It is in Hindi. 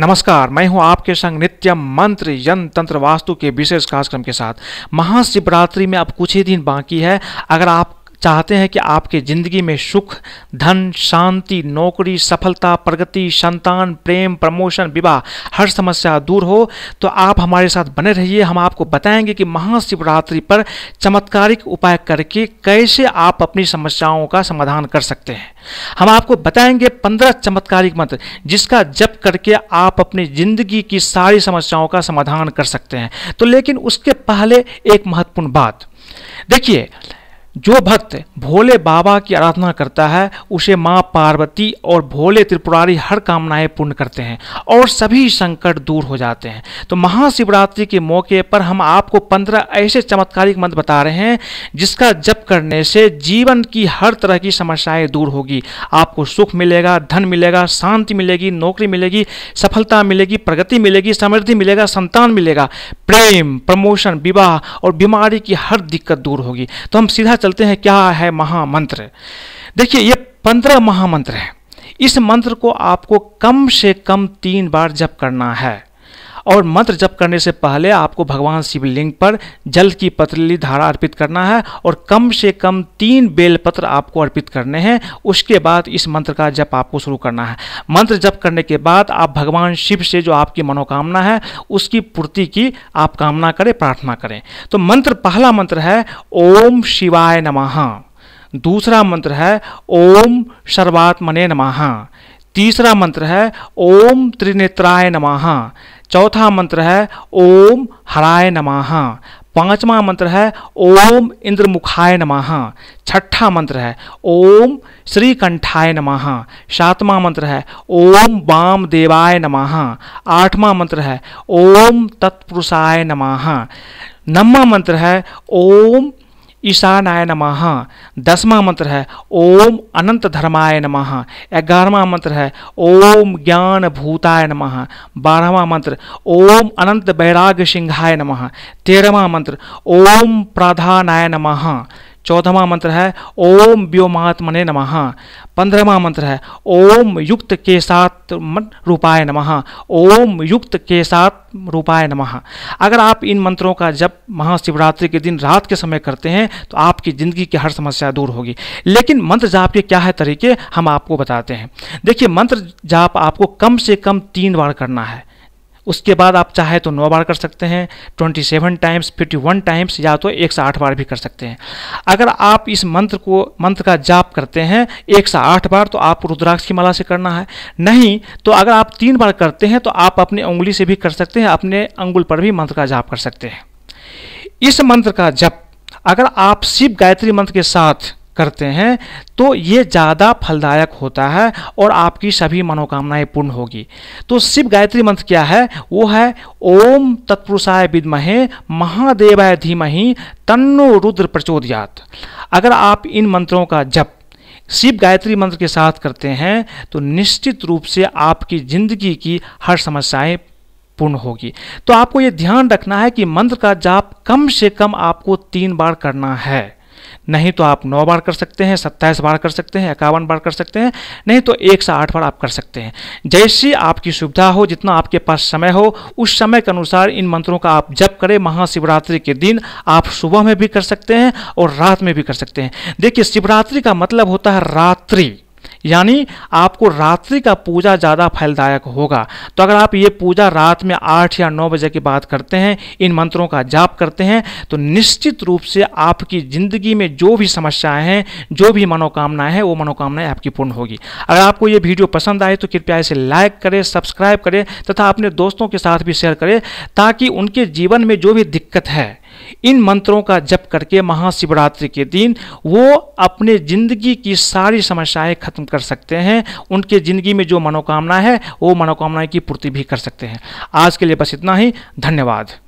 नमस्कार मैं हूं आपके संग नित्य मंत्र यन तंत्र वास्तु के विशेष कार्यक्रम के साथ महाशिवरात्रि में अब कुछ ही दिन बाकी है अगर आप चाहते हैं कि आपके ज़िंदगी में सुख धन शांति नौकरी सफलता प्रगति संतान प्रेम प्रमोशन विवाह हर समस्या दूर हो तो आप हमारे साथ बने रहिए हम आपको बताएंगे कि महाशिवरात्रि पर चमत्कारिक उपाय करके कैसे आप अपनी समस्याओं का समाधान कर सकते हैं हम आपको बताएंगे पंद्रह चमत्कारिक मंत्र जिसका जप करके आप अपनी ज़िंदगी की सारी समस्याओं का समाधान कर सकते हैं तो लेकिन उसके पहले एक महत्वपूर्ण बात देखिए जो भक्त भोले बाबा की आराधना करता है उसे माँ पार्वती और भोले त्रिपुरारी हर कामनाएं पूर्ण करते हैं और सभी संकट दूर हो जाते हैं तो महाशिवरात्रि के मौके पर हम आपको पंद्रह ऐसे चमत्कारिक मंत्र बता रहे हैं जिसका जप करने से जीवन की हर तरह की समस्याएं दूर होगी आपको सुख मिलेगा धन मिलेगा शांति मिलेगी नौकरी मिलेगी सफलता मिलेगी प्रगति मिलेगी समृद्धि मिलेगा संतान मिलेगा प्रेम प्रमोशन विवाह और बीमारी की हर दिक्कत दूर होगी तो हम सीधा चल चलते हैं क्या है महामंत्र देखिए ये पंद्रह महामंत्र हैं इस मंत्र को आपको कम से कम तीन बार जप करना है और मंत्र जप करने से पहले आपको भगवान शिवलिंग पर जल की पतली धारा अर्पित करना है और कम से कम तीन बेलपत्र आपको अर्पित करने हैं उसके बाद इस मंत्र का जप आपको शुरू करना है मंत्र जप करने के बाद आप भगवान शिव से जो आपकी मनोकामना है उसकी पूर्ति की आप कामना करें प्रार्थना करें तो मंत्र पहला मंत्र है ओम शिवाय नमः दूसरा मंत्र है ओम सर्वात्मने नमः तीसरा मंत्र है ओम त्रिनेत्राय नमः चौथा मंत्र है ओम हराय नमः पांचवा मंत्र है ओम इंद्रमुखाय नमः छठा मंत्र है ओम श्रीकंठाय नमः सातवां मंत्र है ओम वाम देवाय नमः आठवां मंत्र है ओम तत्पुरुषाय नमः नवा मंत्र है ओम ईशानाय नमः दसवां मंत्र है ओम अनंत धर्माय नमः ग्यारहवा मंत्र है ओम ज्ञान भूताय नमः बारहवा मंत्र ओम अनंत बैराग सिंहाय नमः तेरहवा मंत्र ओम प्राधानाय नमः चौदहवा मंत्र है ओम व्योमात्मने नमः पंद्रहवा मंत्र है ओम युक्त के साथ रूपाय नमः ओम युक्त के साथ रूपाय नमः अगर आप इन मंत्रों का जब महाशिवरात्रि के दिन रात के समय करते हैं तो आपकी ज़िंदगी की हर समस्या दूर होगी लेकिन मंत्र जाप के क्या है तरीके हम आपको बताते हैं देखिए मंत्र जाप आपको कम से कम तीन बार करना है उसके बाद आप चाहे तो नौ बार कर सकते हैं twenty seven times fifty one times या तो एक सौ आठ बार भी कर सकते हैं अगर आप इस मंत्र को मंत्र का जाप करते हैं एक सौ आठ बार तो आप रुद्राक्ष की माला से करना है नहीं तो अगर आप तीन बार करते हैं तो आप अपनी उंगली से भी कर सकते हैं अपने अंगुल पर भी मंत्र का जाप कर सकते हैं इस मंत्र का जप अगर आप शिव गायत्री मंत्र के साथ करते हैं तो ये ज़्यादा फलदायक होता है और आपकी सभी मनोकामनाएं पूर्ण होगी तो शिव गायत्री मंत्र क्या है वो है ओम तत्पुरुषाय विदमहे महादेवाय धीमहि तन्नो रुद्र प्रचोदयात अगर आप इन मंत्रों का जप शिव गायत्री मंत्र के साथ करते हैं तो निश्चित रूप से आपकी जिंदगी की हर समस्याएं पूर्ण होगी तो आपको ये ध्यान रखना है कि मंत्र का जाप कम से कम आपको तीन बार करना है नहीं तो आप नौ बार कर सकते हैं सत्ताईस बार कर सकते हैं इक्यावन बार कर सकते हैं नहीं तो एक से आठ बार आप कर सकते हैं जैसी आपकी सुविधा हो जितना आपके पास समय हो उस समय के अनुसार इन मंत्रों का आप जप करें महाशिवरात्रि के दिन आप सुबह में भी कर सकते हैं और रात में भी कर सकते हैं देखिए शिवरात्रि का मतलब होता है रात्रि यानी आपको रात्रि का पूजा ज़्यादा फलदायक होगा तो अगर आप ये पूजा रात में आठ या नौ बजे के बाद करते हैं इन मंत्रों का जाप करते हैं तो निश्चित रूप से आपकी ज़िंदगी में जो भी समस्याएं हैं जो भी मनोकामनाएं हैं वो मनोकामनाएं आपकी पूर्ण होगी अगर आपको ये वीडियो पसंद आए तो कृपया इसे लाइक करें सब्सक्राइब करें तथा अपने दोस्तों के साथ भी शेयर करें ताकि उनके जीवन में जो भी दिक्कत है इन मंत्रों का जप करके महाशिवरात्रि के दिन वो अपने ज़िंदगी की सारी समस्याएं खत्म कर सकते हैं उनके ज़िंदगी में जो मनोकामना है वो मनोकामनाएं की पूर्ति भी कर सकते हैं आज के लिए बस इतना ही धन्यवाद